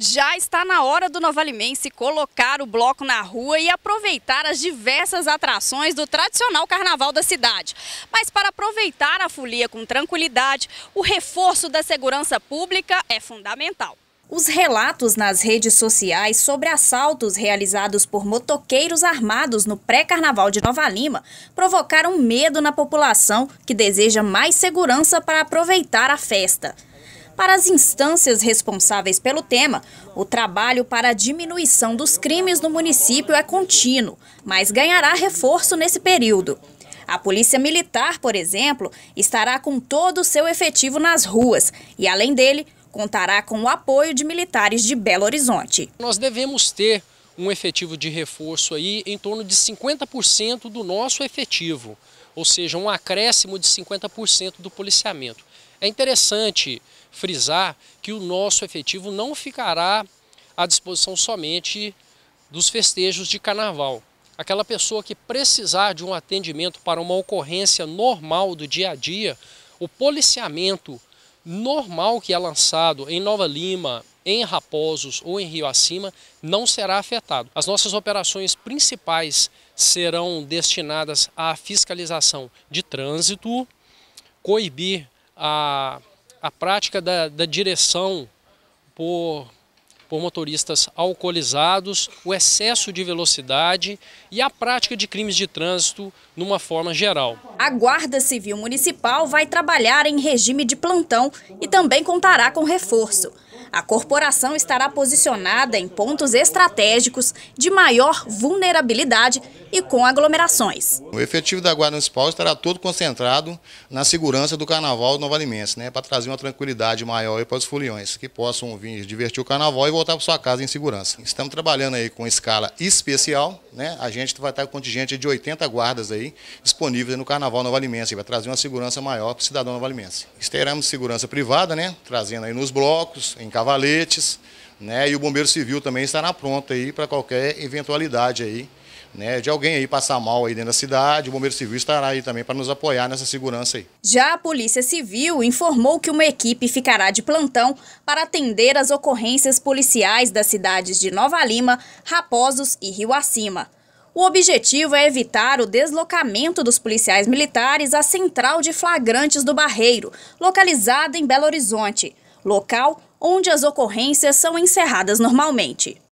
Já está na hora do novalimense colocar o bloco na rua e aproveitar as diversas atrações do tradicional carnaval da cidade. Mas para aproveitar a folia com tranquilidade, o reforço da segurança pública é fundamental. Os relatos nas redes sociais sobre assaltos realizados por motoqueiros armados no pré-carnaval de Nova Lima provocaram medo na população que deseja mais segurança para aproveitar a festa para as instâncias responsáveis pelo tema, o trabalho para a diminuição dos crimes no município é contínuo, mas ganhará reforço nesse período. A Polícia Militar, por exemplo, estará com todo o seu efetivo nas ruas e, além dele, contará com o apoio de militares de Belo Horizonte. Nós devemos ter um efetivo de reforço aí em torno de 50% do nosso efetivo, ou seja, um acréscimo de 50% do policiamento. É interessante frisar que o nosso efetivo não ficará à disposição somente dos festejos de carnaval. Aquela pessoa que precisar de um atendimento para uma ocorrência normal do dia a dia, o policiamento normal que é lançado em Nova Lima, em Raposos ou em Rio Acima não será afetado. As nossas operações principais serão destinadas à fiscalização de trânsito, coibir a, a prática da, da direção por, por motoristas alcoolizados, o excesso de velocidade e a prática de crimes de trânsito numa forma geral. A Guarda Civil Municipal vai trabalhar em regime de plantão e também contará com reforço. A corporação estará posicionada em pontos estratégicos de maior vulnerabilidade e com aglomerações. O efetivo da Guarda Municipal estará todo concentrado na segurança do Carnaval Nova Limense, né, para trazer uma tranquilidade maior para os foliões, que possam vir divertir o Carnaval e voltar para sua casa em segurança. Estamos trabalhando aí com escala especial, né, a gente vai estar com um contingente de 80 guardas aí disponíveis no Carnaval Nova Limense, vai trazer uma segurança maior para o cidadão nova limense. Teremos segurança privada, né, trazendo aí nos blocos, em cavaletes, né, e o Bombeiro Civil também estará pronto aí para qualquer eventualidade aí né, de alguém aí passar mal aí dentro da cidade, o Bombeiro Civil estará aí também para nos apoiar nessa segurança aí. Já a Polícia Civil informou que uma equipe ficará de plantão para atender as ocorrências policiais das cidades de Nova Lima, Raposos e Rio Acima. O objetivo é evitar o deslocamento dos policiais militares à Central de Flagrantes do Barreiro, localizada em Belo Horizonte, local onde as ocorrências são encerradas normalmente.